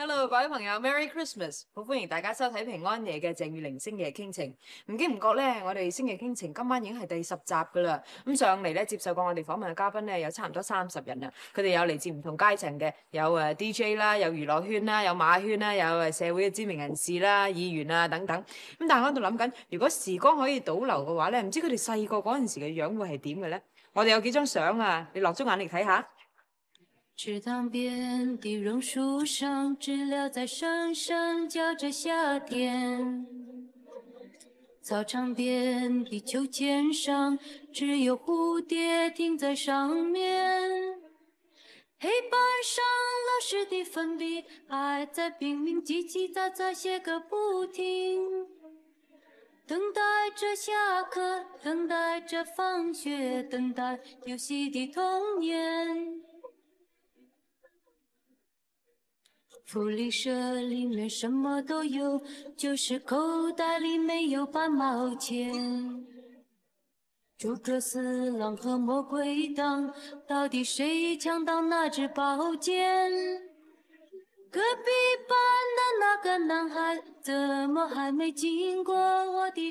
Hello，各位朋友，Merry Christmas！好欢迎大家收睇平安夜嘅郑月玲星夜倾情。唔经唔觉咧，我哋星夜倾情今晚已经系第十集噶啦。咁上嚟咧，接受过我哋访问嘅嘉宾咧，有差唔多三十人啊。佢哋有嚟自唔同阶层嘅，有诶 DJ 啦，有娱乐圈啦，有马圈啦，有诶社会嘅知名人士啦、议员啊等等。咁但系我喺度谂紧，如果时光可以倒流嘅话咧，唔知佢哋细个嗰阵时嘅样会系点嘅咧？我哋有几张相啊，你落足眼力睇下。池塘边的榕树上，知了在声声叫着夏天。操场边的秋千上，只有蝴蝶停在上面。黑板上老师的粉笔还在拼命叽叽喳喳写个不停。等待着下课，等待着放学，等待游戏的童年。福利社里面什么都有，就是口袋里没有半毛钱。诸葛四郎和魔鬼党，到底谁抢到那支宝剑？隔壁班那男孩怎我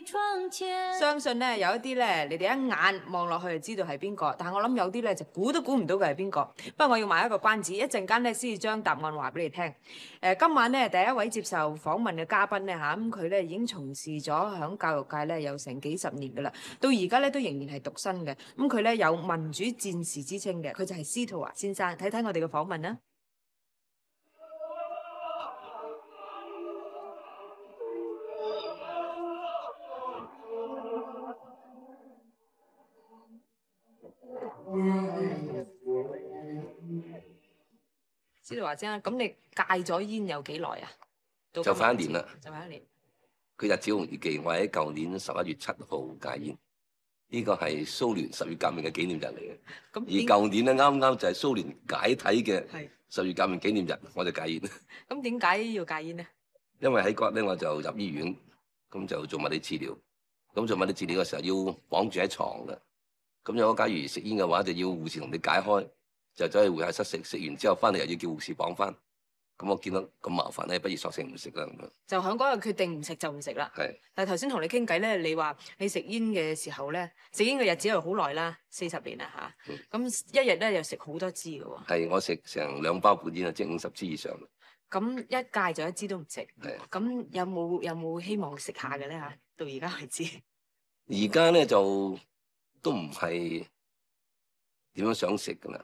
窗前？相信咧有一啲咧，你哋一眼望落去就知道系边个。但系我谂有啲咧就估都估唔到佢系边个。不过我要卖一个关子，一阵间咧先至将答案话俾你听。诶，今晚咧第一位接受访问嘅嘉宾咧吓，咁佢咧已经从事咗响教育界咧有成几十年噶啦，到而家咧都仍然系独身嘅。咁佢咧有民主战士之称嘅，佢就系司徒华先生。睇睇我哋嘅访问啦。你話啫，咁你戒咗煙有幾耐啊？就翻一年啦。就翻一年。佢日子好月記，我喺舊年十一月七號戒煙。呢個係蘇聯十月革命嘅紀念日嚟嘅。而舊年咧啱啱就係蘇聯解體嘅十月革命紀念日，我就戒煙。咁點解要戒煙呢？因為喺國咧，我就入醫院，咁就做物理治療。咁做物理治療嘅時候要綁住喺床嘅，咁如果假如食煙嘅話，就要護士同你解開。就走去會下室食，食完之後翻嚟又要叫護士綁翻，咁我見到咁麻煩咧，不如索性唔食啦。就響嗰日決定唔食就唔食啦。但係頭先同你傾偈咧，你話你食煙嘅時候咧，食煙嘅日子又好耐啦，四十年啦吓，咁一日咧又食好多支嘅喎。係，我食成兩包半煙啊，即五十支以上。咁一戒就一支都唔食。咁有冇有冇希望食下嘅咧吓，到而家為止。而家咧就都唔係點樣想食㗎啦。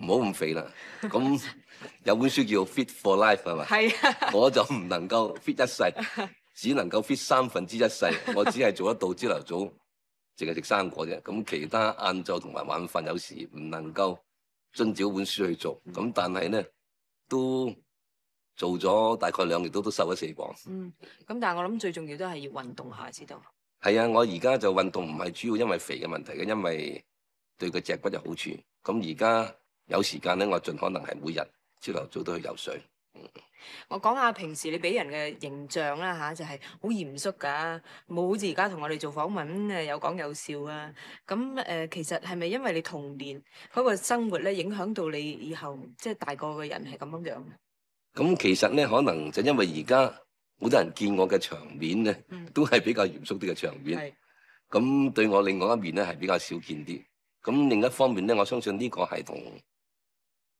唔好咁肥啦！咁有本书叫《Fit for Life》系嘛？系啊，我就唔能够 fit 一世，只能够 fit 三分之一世。我只系做得到朝头早净系食生果啫。咁其他晏昼同埋晚饭有时唔能够遵照本书去做。咁但系咧都做咗大概两年都都瘦咗四磅。嗯，咁但系我谂最重要都系要运动下，知道？系啊，我而家就运动唔系主要因为肥嘅问题嘅，因为对个脊骨有好处。咁而家。有時間咧，我盡可能係每日朝頭早都去游水。我講下平時你俾人嘅形象啦吓，就係好嚴肅㗎，冇好似而家同我哋做訪問誒有講有笑啊。咁誒，其實係咪因為你童年嗰個生活咧，影響到你以後即係大個嘅人係咁樣樣？咁其實咧，可能就因為而家好多人見我嘅場面咧，都係比較嚴肅啲嘅場面。咁，對我另外一面咧係比較少見啲。咁另一方面咧，我相信呢個係同。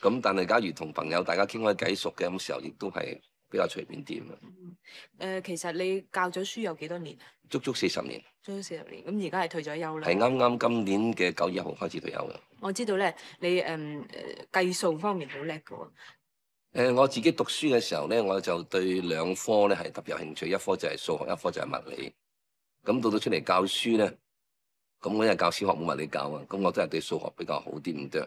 咁但系假如同朋友大家傾開偈熟嘅咁時候，亦都係比較隨便啲。誒，其實你教咗書有幾多年？足足四十年。足足四十年，咁而家係退咗休啦。係啱啱今年嘅九月號開始退休嘅。我知道咧，你誒計數方面好叻嘅喎。我自己讀書嘅時候咧，我就對兩科咧係特別有興趣，一科就係數學，一科就係物理。咁到到出嚟教書咧，咁我为教小學冇物理教啊，咁我都係對數學比較好啲咁多。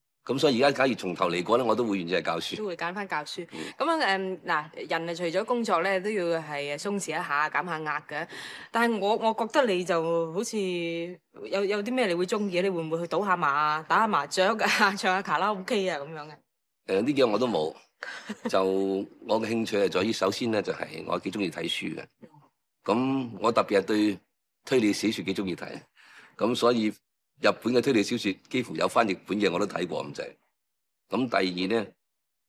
咁所以而家假如从头嚟过咧，我都会愿意系教书，都会拣翻教书。咁啊，诶，嗱，人啊，除咗工作咧，都要系鬆松弛一下，减下压嘅。但系我，我觉得你就好似有有啲咩你会中意你会唔会去赌下马啊？打下麻雀啊？唱下卡拉 OK 啊？咁样嘅？诶，呢样我都冇。就我嘅兴趣系在于，首先咧就系我几中意睇书嘅。咁我特别系对推理小说几中意睇。咁所以。日本嘅推理小说幾乎有翻译本嘅我都睇過咁滞。咁第二咧，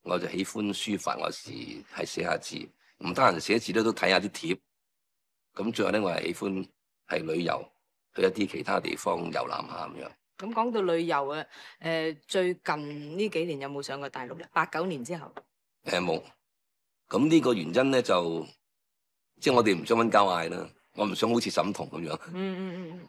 我就喜歡書法，我時係寫下字，唔得閒寫字咧都睇下啲帖。咁最後咧，我係喜歡係旅遊，去一啲其他地方遊覽下咁樣。咁講到旅遊啊，誒最近呢幾年有冇上過大陸咧？八九年之後？誒冇。咁呢個原因咧就，即系我哋唔想搵交嗌啦，我唔想好似沈彤咁樣。嗯嗯嗯。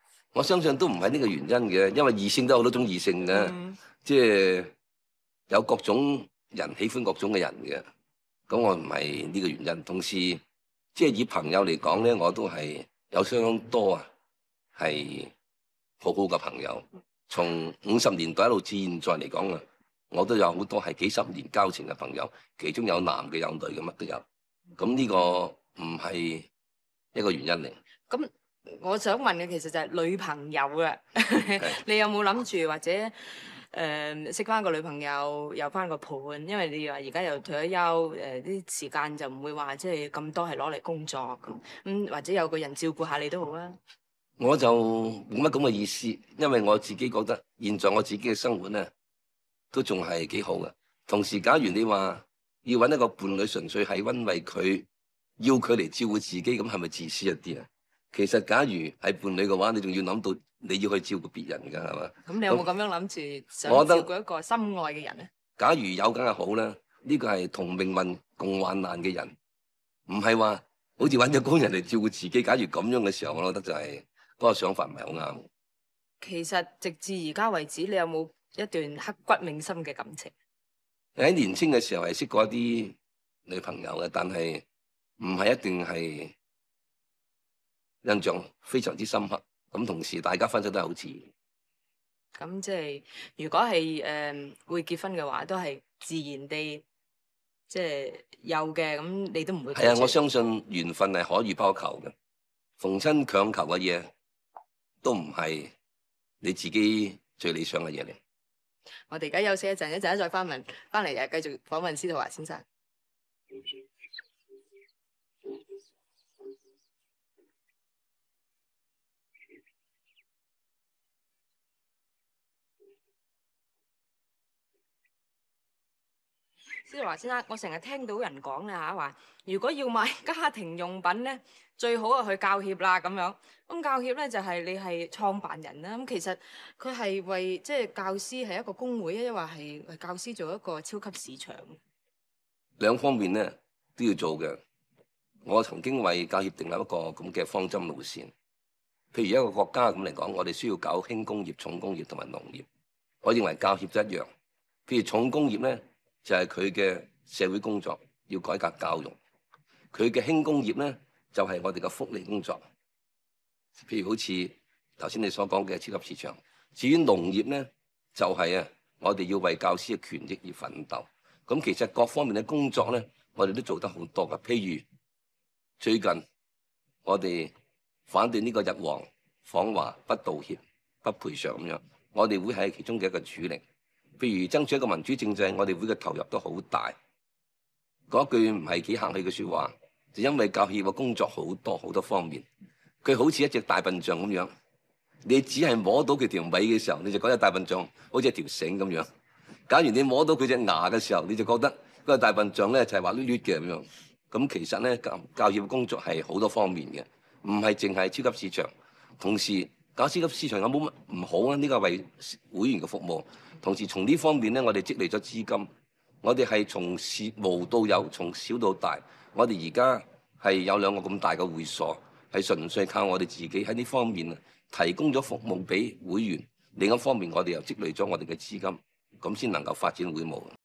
我相信都唔係呢個原因嘅，因為異性都有好多種異性嘅，即係有各種人喜歡各種嘅人嘅。咁我唔係呢個原因，同時即係以朋友嚟講咧，我都係有相當多啊，係好好嘅朋友。從五十年代一路至現在嚟講啊，我都有好多係幾十年交情嘅朋友，其中有男嘅有女嘅乜都有。咁呢個唔係一個原因嚟。咁我想问嘅其实就系女朋友啊，你有冇谂住或者诶识翻个女朋友有翻个伴？因为你话而家又退咗休，诶啲时间就唔会话即系咁多系攞嚟工作咁，咁或者有个人照顾下你都好啊。我就冇乜咁嘅意思，因为我自己觉得现在我自己嘅生活咧都仲系几好嘅。同时，假如你话要搵一个伴侣，纯粹系因为佢要佢嚟照顾自己，咁系咪自私一啲啊？其实假如系伴侣嘅话，你仲要谂到你要去照顾别人噶，系嘛？咁你有冇咁样谂住想照顾一个心爱嘅人咧？假如有梗系好啦，呢个系同命运共患难嘅人，唔系话好似揾咗工人嚟照顾自己。假如咁样嘅时候，我觉得就系嗰个想法唔系好啱。其实直至而家为止，你有冇一段刻骨铭心嘅感情？喺年青嘅时候系识过一啲女朋友嘅，但系唔系一定系。印象非常之深刻，咁同时大家分手都系好自然。咁即系如果系诶会结婚嘅话，都系自然地即系有嘅。咁你都唔会系啊！我相信缘分系可以可求嘅，逢亲强求嘅嘢都唔系你自己最理想嘅嘢嚟。我哋而家休息一阵，一阵再翻问翻嚟又继续访问司徒华先生。施华先生，我成日听到人讲啦吓，话如果要买家庭用品咧，最好啊去教协啦咁样。咁教协咧就系你系创办人啦。咁其实佢系为即系教师系一个工会，亦或系教师做一个超级市场。两方面咧都要做嘅。我曾经为教协定立一个咁嘅方针路线。譬如一个国家咁嚟讲，我哋需要搞轻工业、重工业同埋农业。我认为教协一样。譬如重工业咧。就係佢嘅社會工作要改革教育，佢嘅輕工業咧就係我哋嘅福利工作，譬如好似頭先你所講嘅超級市場。至於農業咧，就係啊，我哋要為教師嘅權益而奮鬥。咁其實各方面嘅工作咧，我哋都做得好多嘅。譬如最近我哋反對呢個日王訪華不道歉不賠償咁樣，我哋會係其中嘅一個主力。譬如爭取一個民主政制，我哋會嘅投入都好大。嗰句唔係幾行氣嘅说話，就因為教协嘅工作好多好多方面，佢好似一隻大笨象咁樣。你只係摸到佢條尾嘅時候，你就觉得大笨象，好似一條繩咁樣。假如你摸到佢隻牙嘅時候，你就覺得个大笨象咧就係滑捋捋嘅咁樣。咁其實咧教教协工作係好多方面嘅，唔係淨係超級市場，同时。搞私級市場有冇乜唔好啊？呢個為會員嘅服務，同時從呢方面咧，我哋積累咗資金。我哋係從事無到有，從小到大，我哋而家係有兩個咁大嘅會所，係純粹靠我哋自己喺呢方面提供咗服務俾會員。另一方面，我哋又積累咗我哋嘅資金，咁先能夠發展會務。